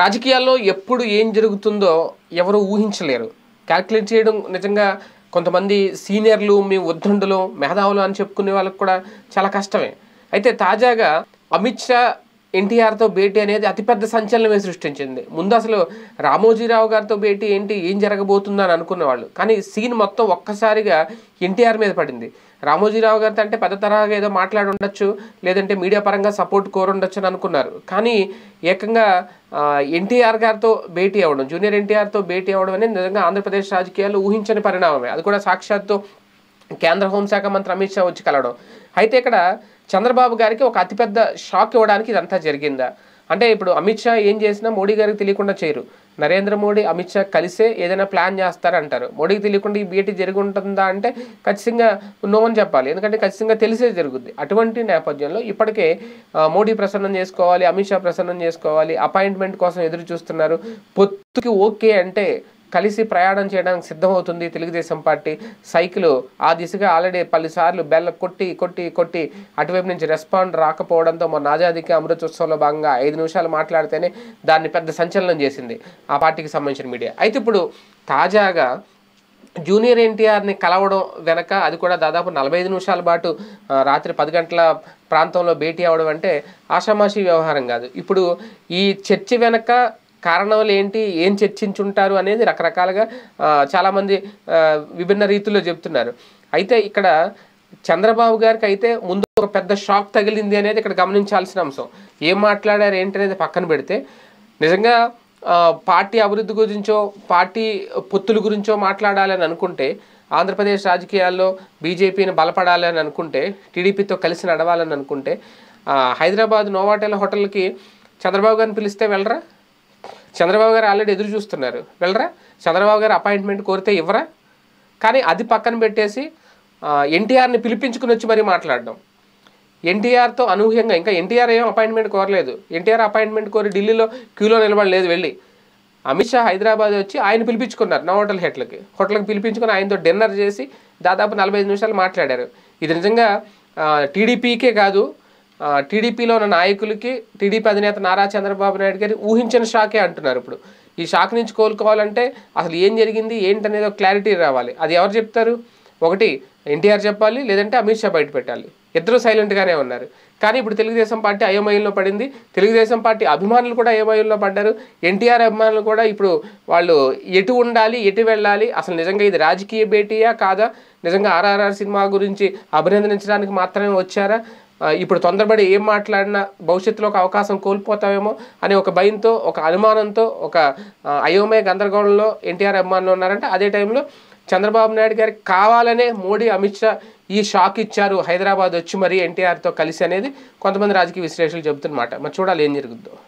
రాజకీయాల్లో ఎప్పుడు ఏం జరుగుతుందో ఎవరు ఊహించలేరు క్యాల్కులేట్ చేయడం నిజంగా కొంతమంది సీనియర్లు మీ ఉద్దండులు మేధావులు అని చెప్పుకునే వాళ్ళకు కూడా చాలా కష్టమే అయితే తాజాగా అమిత్ షా ఎన్టీఆర్తో భేటీ అనేది అతిపెద్ద సంచలనమే సృష్టించింది ముందు అసలు రామోజీరావు గారితో భేటీ ఏంటి ఏం జరగబోతుందని వాళ్ళు కానీ సీన్ మొత్తం ఒక్కసారిగా ఎన్టీఆర్ మీద పడింది రామోజీరావు గారితో అంటే పెద్ద తరహాగా ఏదో మాట్లాడి ఉండొచ్చు లేదంటే మీడియా పరంగా సపోర్ట్ కోరుండొచ్చు అని అనుకున్నారు కానీ ఏకంగా ఎన్టీఆర్ గారితో భేటీ అవ్వడం జూనియర్ ఎన్టీఆర్తో భేటీ అవ్వడం అనేది నిజంగా ఆంధ్రప్రదేశ్ రాజకీయాలు ఊహించని పరిణామమే అది కూడా సాక్షాత్తు కేంద్ర హోంశాఖ మంత్రి అమిత్ షా వచ్చి కలవడం అయితే ఇక్కడ చంద్రబాబు గారికి ఒక అతిపెద్ద షాక్ ఇవ్వడానికి ఇదంతా జరిగిందా అంటే ఇప్పుడు అమిత్ షా ఏం చేసినా మోడీ గారికి తెలియకుండా చేయరు నరేంద్ర మోడీ అమిత్ షా కలిసే ఏదైనా ప్లాన్ చేస్తారంటారు మోడీకి తెలియకుండా ఈ భేటీ జరిగి ఉంటుందా అంటే ఖచ్చితంగా నోవని చెప్పాలి ఎందుకంటే ఖచ్చితంగా తెలిసే జరుగుద్ది అటువంటి నేపథ్యంలో ఇప్పటికే మోడీ ప్రసన్నం చేసుకోవాలి అమిత్ షా ప్రసన్నం చేసుకోవాలి అపాయింట్మెంట్ కోసం ఎదురు చూస్తున్నారు పొత్తుకి ఓకే అంటే కలిసి ప్రయాణం చేయడానికి సిద్ధమవుతుంది తెలుగుదేశం పార్టీ సైకిల్ ఆ దిశగా ఆల్రెడీ పలుసార్లు బెల్ల కొట్టి కొట్టి కొట్టి అటువైపు నుంచి రెస్పాండ్ రాకపోవడంతో మొన్న ఆజాదీకి అమృతోత్సవంలో భాగంగా ఐదు నిమిషాలు మాట్లాడితేనే దాన్ని పెద్ద సంచలనం చేసింది ఆ పార్టీకి సంబంధించిన మీడియా అయితే ఇప్పుడు తాజాగా జూనియర్ ఎన్టీఆర్ని కలవడం వెనక అది కూడా దాదాపు నలభై ఐదు నిమిషాల పాటు రాత్రి పది గంటల ప్రాంతంలో భేటీ అవ్వడం అంటే ఆషామాషి వ్యవహారం కాదు ఇప్పుడు ఈ చర్చి వెనక కారణాలు ఏంటి ఏం చర్చించుంటారు అనేది రకరకాలుగా చాలామంది విభిన్న రీతిలో చెప్తున్నారు అయితే ఇక్కడ చంద్రబాబు గారికి అయితే ముందు ఒక పెద్ద షాక్ తగిలింది అనేది ఇక్కడ గమనించాల్సిన అంశం ఏం మాట్లాడారు ఏంటి అనేది పక్కన పెడితే నిజంగా పార్టీ అభివృద్ధి గురించో పార్టీ పొత్తుల గురించో మాట్లాడాలని అనుకుంటే ఆంధ్రప్రదేశ్ రాజకీయాల్లో బీజేపీని బలపడాలని అనుకుంటే టీడీపీతో కలిసి నడవాలని అనుకుంటే హైదరాబాద్ నోవాటెల్ హోటల్కి చంద్రబాబు గారిని పిలిస్తే వెళ్ళరా చంద్రబాబు గారు ఆల్రెడీ ఎదురు చూస్తున్నారు వెళ్ళరా చంద్రబాబు గారు అపాయింట్మెంట్ కోరితే ఇవ్వరా కానీ అది పక్కన పెట్టేసి ఎన్టీఆర్ని పిలిపించుకుని వచ్చి మరీ మాట్లాడడం ఎన్టీఆర్తో అనూహ్యంగా ఇంకా ఎన్టీఆర్ ఏం అపాయింట్మెంట్ కోరలేదు ఎన్టీఆర్ అపాయింట్మెంట్ కోరి ఢిల్లీలో క్యూలో నిలబడలేదు వెళ్ళి అమిత్ షా హైదరాబాద్ వచ్చి ఆయన పిలిపించుకున్నారు నా హోటల్ హెట్లకి హోటల్కి పిలిపించుకుని ఆయనతో డిన్నర్ చేసి దాదాపు నలభై నిమిషాలు మాట్లాడారు ఇది నిజంగా టీడీపీకే కాదు టీడీపీలో ఉన్న నాయకులకి టీడీపీ అధినేత నారా చంద్రబాబు నాయుడు గారి ఊహించిన షాకే అంటున్నారు ఇప్పుడు ఈ షాక్ నుంచి కోలుకోవాలంటే అసలు ఏం జరిగింది ఏంటనేది ఒక క్లారిటీ రావాలి అది ఎవరు చెప్తారు ఒకటి ఎన్టీఆర్ చెప్పాలి లేదంటే అమిత్ షా బయట పెట్టాలి ఇద్దరు సైలెంట్గానే ఉన్నారు కానీ ఇప్పుడు తెలుగుదేశం పార్టీ అయోమయంలో పడింది తెలుగుదేశం పార్టీ అభిమానులు కూడా అయోమయంలో పడ్డారు ఎన్టీఆర్ అభిమానులు కూడా ఇప్పుడు వాళ్ళు ఎటు ఉండాలి ఎటు వెళ్ళాలి అసలు నిజంగా ఇది రాజకీయ భేటీయా కాదా నిజంగా ఆర్ఆర్ఆర్ సినిమా గురించి అభినందించడానికి మాత్రమే వచ్చారా ఇప్పుడు తొందరపడి ఏం మాట్లాడినా భవిష్యత్తులో ఒక అవకాశం కోల్పోతామేమో అనే ఒక భయంతో ఒక అనుమానంతో ఒక అయోమయ గందరగోళంలో ఎన్టీఆర్ అభిమానులు ఉన్నారంటే అదే టైంలో చంద్రబాబు నాయుడు గారికి కావాలనే మోడీ అమిత్ షా ఈ షాక్ ఇచ్చారు హైదరాబాద్ వచ్చి మరి ఎన్టీఆర్తో కలిసి అనేది కొంతమంది రాజకీయ విశ్లేషకులు చెబుతున్నమాట మరి చూడాలి ఏం జరుగుద్దో